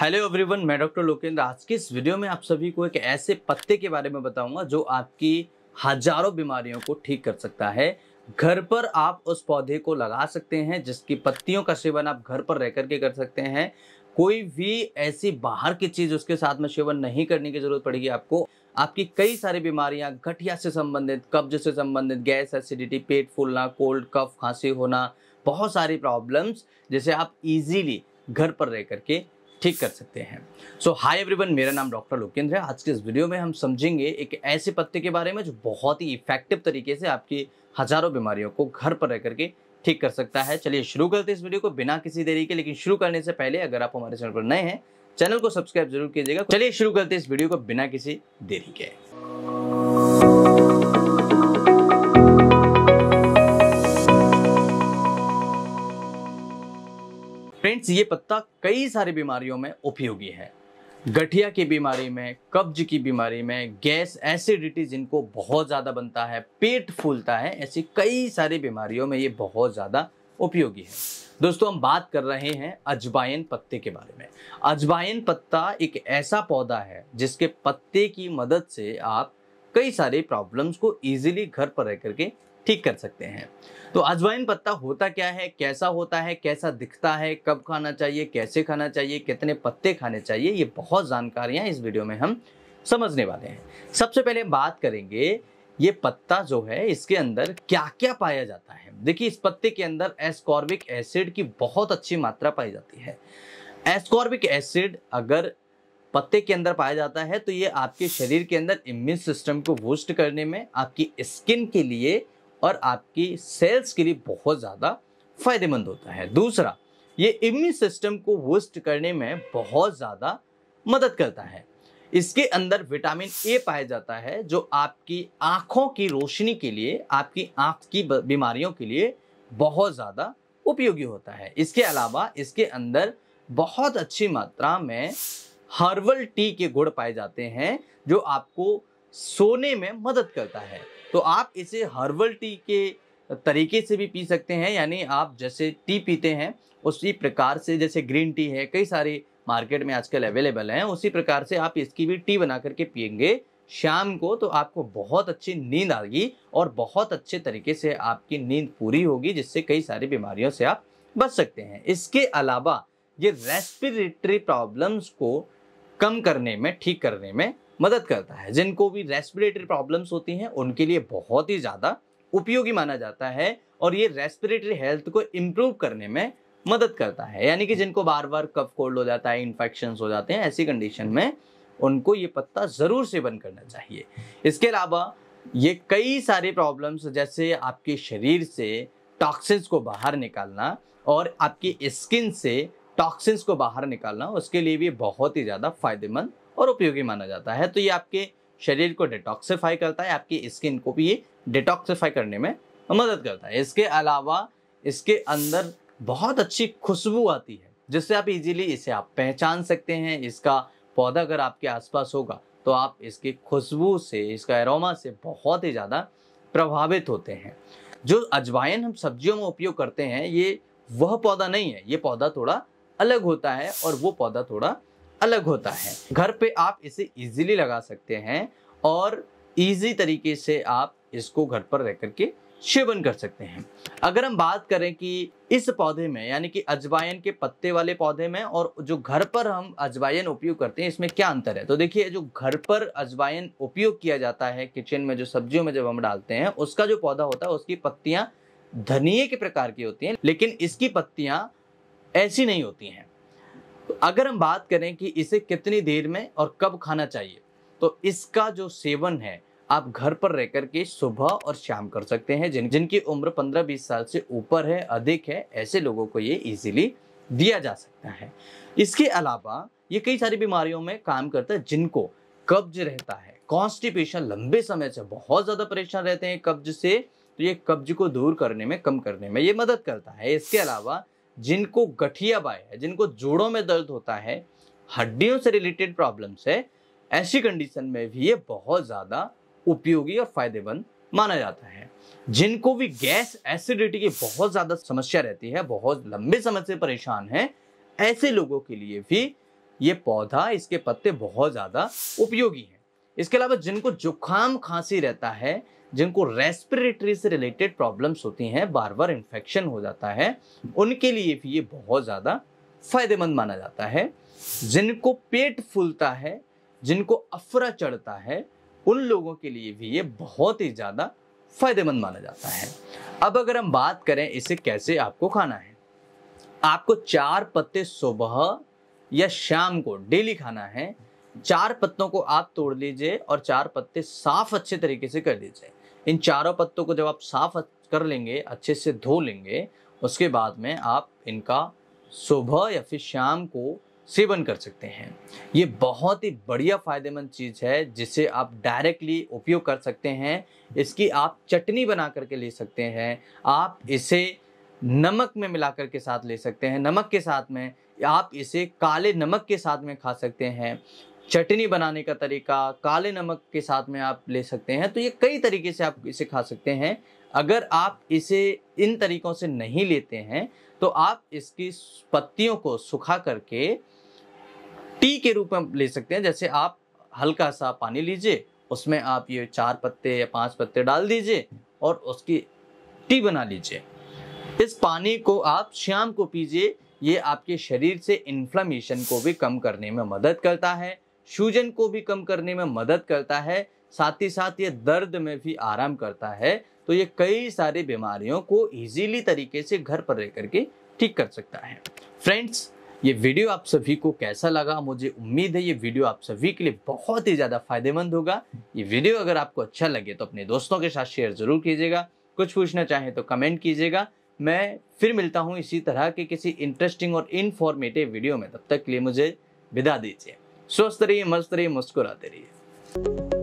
hello everyone मैं doctor Lokendra आज के इस वीडियो में आप सभी को एक ऐसे पत्ते के बारे में बताऊंगा जो आपकी हजारों बीमारियों को ठीक कर सकता है घर पर आप उस पौधे को लगा सकते हैं जिसकी पत्तियों का सेवन आप घर पर रह करके कर सकते हैं कोई भी ऐसी बाहर की चीज़ उसके साथ में सेवन नहीं करने की ज़रूरत पड़ेगी आपको आपकी कई सारी बीमारियां गठिया से संबंधित कब्ज से संबंधित गैस एसिडिटी पेट फूलना कोल्ड कफ खांसी होना बहुत सारी प्रॉब्लम्स जैसे आप इजीली घर पर रह करके ठीक कर सकते हैं सो हाई एवरीवन मेरा नाम डॉक्टर लोकेंद्र है आज के इस वीडियो में हम समझेंगे एक ऐसे पत्ते के बारे में जो बहुत ही इफेक्टिव तरीके से आपकी हजारों बीमारियों को घर पर रह करके ठीक कर सकता है चलिए शुरू करते हैं इस वीडियो को बिना किसी देरी के लेकिन शुरू करने से पहले अगर आप हमारे चैनल पर नए हैं चैनल को सब्सक्राइब जरूर कीजिएगा चलिए शुरू करते हैं इस वीडियो को बिना किसी देरी के इस ये पत्ता कई सारी बीमारियों में उपयोगी है गठिया की बीमारी में कब्ज की बीमारी में गैस एसिडिटी जिनको बहुत ज़्यादा बनता है पेट फूलता है ऐसी कई सारी बीमारियों में ये बहुत ज़्यादा उपयोगी है दोस्तों हम बात कर रहे हैं अजवाइन पत्ते के बारे में अजवाइन पत्ता एक ऐसा पौधा है जिसके पत्ते की मदद से आप कई सारे प्रॉब्लम्स को इजीली घर पर रह करके ठीक कर सकते हैं तो अजवाइन पत्ता होता क्या है कैसा होता है कैसा दिखता है कब खाना चाहिए कैसे खाना चाहिए कितने पत्ते खाने चाहिए ये बहुत जानकारियाँ इस वीडियो में हम समझने वाले हैं सबसे पहले बात करेंगे ये पत्ता जो है इसके अंदर क्या क्या पाया जाता है देखिए इस पत्ते के अंदर एस्कॉर्बिक एसिड की बहुत अच्छी मात्रा पाई जाती है एस्कॉर्बिक एसिड अगर पत्ते के अंदर पाया जाता है तो ये आपके शरीर के अंदर इम्यून सिस्टम को बूस्ट करने में आपकी स्किन के लिए और आपकी सेल्स के लिए बहुत ज़्यादा फायदेमंद होता है दूसरा ये इम्यून सिस्टम को वोस्ट करने में बहुत ज़्यादा मदद करता है इसके अंदर विटामिन ए पाया जाता है जो आपकी आँखों की रोशनी के लिए आपकी आँख की बीमारियों के लिए बहुत ज़्यादा उपयोगी होता है इसके अलावा इसके अंदर बहुत अच्छी मात्रा में हर्बल टी के गुड़ पाए जाते हैं जो आपको सोने में मदद करता है तो आप इसे हर्बल टी के तरीके से भी पी सकते हैं यानी आप जैसे टी पीते हैं उसी प्रकार से जैसे ग्रीन टी है कई सारे मार्केट में आजकल अवेलेबल हैं उसी प्रकार से आप इसकी भी टी बना करके पियेंगे शाम को तो आपको बहुत अच्छी नींद आएगी और बहुत अच्छे तरीके से आपकी नींद पूरी होगी जिससे कई सारी बीमारियों से आप बच सकते हैं इसके अलावा ये रेस्पिरेटरी प्रॉब्लम्स को कम करने में ठीक करने में मदद करता है जिनको भी रेस्पिरेटरी प्रॉब्लम्स होती हैं उनके लिए बहुत ही ज़्यादा उपयोगी माना जाता है और ये रेस्पिरेटरी हेल्थ को इम्प्रूव करने में मदद करता है यानी कि जिनको बार बार कफ कोल्ड हो जाता है इन्फेक्शन हो जाते हैं ऐसी कंडीशन में उनको ये पत्ता ज़रूर सेवन करना चाहिए इसके अलावा ये कई सारे प्रॉब्लम्स जैसे आपके शरीर से टॉक्सिन्स को बाहर निकालना और आपकी स्किन से टॉक्सिन्स को बाहर निकालना उसके लिए भी बहुत ही ज़्यादा फायदेमंद और उपयोगी माना जाता है तो ये आपके शरीर को डिटॉक्सिफाई करता है आपकी स्किन को भी ये डिटॉक्सिफाई करने में मदद करता है इसके अलावा इसके अंदर बहुत अच्छी खुशबू आती है जिससे आप इजीली इसे आप पहचान सकते हैं इसका पौधा अगर आपके आसपास होगा तो आप इसकी खुशबू से इसका एरोमा से बहुत ही ज़्यादा प्रभावित होते हैं जो अजवाइन हम सब्जियों में उपयोग करते हैं ये वह पौधा नहीं है ये पौधा थोड़ा अलग होता है और वो पौधा थोड़ा अलग होता है घर पे आप इसे इजीली लगा सकते हैं और इजी तरीके से आप इसको घर पर रह करके सेवन कर सकते हैं अगर हम बात करें कि इस पौधे में यानी कि अजवाइन के पत्ते वाले पौधे में और जो घर पर हम अजवाइन उपयोग करते हैं इसमें क्या अंतर है तो देखिए जो घर पर अजवाइन उपयोग किया जाता है किचन में जो सब्जियों में जब हम डालते हैं उसका जो पौधा होता है उसकी पत्तियां धनिए के प्रकार की होती हैं लेकिन इसकी पत्तियां ऐसी नहीं होती हैं तो अगर हम बात करें कि इसे कितनी देर में और कब खाना चाहिए तो इसका जो सेवन है आप घर पर रह करके सुबह और शाम कर सकते हैं जिन जिनकी उम्र 15-20 साल से ऊपर है अधिक है ऐसे लोगों को ये इजीली दिया जा सकता है इसके अलावा ये कई सारी बीमारियों में काम करता है जिनको कब्ज रहता है कॉन्स्टिपेशन लंबे समय से बहुत ज़्यादा परेशान रहते हैं कब्ज से तो ये कब्ज को दूर करने में कम करने में ये मदद करता है इसके अलावा जिनको गठिया बाय है जिनको जोड़ों में दर्द होता है हड्डियों से रिलेटेड प्रॉब्लम्स है ऐसी कंडीशन में भी ये बहुत ज़्यादा उपयोगी और फायदेमंद माना जाता है जिनको भी गैस एसिडिटी की बहुत ज़्यादा समस्या रहती है बहुत लंबे समय से परेशान है ऐसे लोगों के लिए भी ये पौधा इसके पत्ते बहुत ज़्यादा उपयोगी हैं इसके अलावा जिनको जुकाम खांसी रहता है जिनको रेस्पिरेटरी से रिलेटेड प्रॉब्लम्स होती हैं बार बार इन्फेक्शन हो जाता है उनके लिए भी ये बहुत ज़्यादा फायदेमंद माना जाता है जिनको पेट फूलता है जिनको अफरा चढ़ता है उन लोगों के लिए भी ये बहुत ही ज़्यादा फायदेमंद माना जाता है अब अगर हम बात करें इसे कैसे आपको खाना है आपको चार पत्ते सुबह या शाम को डेली खाना है चार पत्तों को आप तोड़ लीजिए और चार पत्ते साफ अच्छे तरीके से कर लीजिए इन चारों पत्तों को जब आप साफ कर लेंगे अच्छे से धो लेंगे उसके बाद में आप इनका सुबह या फिर शाम को सेवन कर सकते हैं ये बहुत ही बढ़िया फायदेमंद चीज़ है जिसे आप डायरेक्टली उपयोग कर सकते हैं इसकी आप चटनी बना करके ले सकते हैं आप इसे नमक में मिलाकर के साथ ले सकते हैं नमक के साथ में आप इसे काले नमक के साथ में खा सकते हैं चटनी बनाने का तरीका काले नमक के साथ में आप ले सकते हैं तो ये कई तरीके से आप इसे खा सकते हैं अगर आप इसे इन तरीक़ों से नहीं लेते हैं तो आप इसकी पत्तियों को सुखा करके टी के रूप में ले सकते हैं जैसे आप हल्का सा पानी लीजिए उसमें आप ये चार पत्ते या पांच पत्ते डाल दीजिए और उसकी टी बना लीजिए इस पानी को आप शाम को पीजिए ये आपके शरीर से इन्फ्लामेशन को भी कम करने में मदद करता है सूजन को भी कम करने में मदद करता है साथ ही साथ ये दर्द में भी आराम करता है तो ये कई सारे बीमारियों को इजीली तरीके से घर पर रह करके ठीक कर सकता है फ्रेंड्स ये वीडियो आप सभी को कैसा लगा मुझे उम्मीद है ये वीडियो आप सभी के लिए बहुत ही ज़्यादा फायदेमंद होगा ये वीडियो अगर आपको अच्छा लगे तो अपने दोस्तों के साथ शेयर ज़रूर कीजिएगा कुछ पूछना चाहें तो कमेंट कीजिएगा मैं फिर मिलता हूँ इसी तरह के किसी इंटरेस्टिंग और इन्फॉर्मेटिव वीडियो में तब तक के लिए मुझे विदा दीजिए स्वस्थ रहिए मस्त रहिए मुस्कुराते रहिए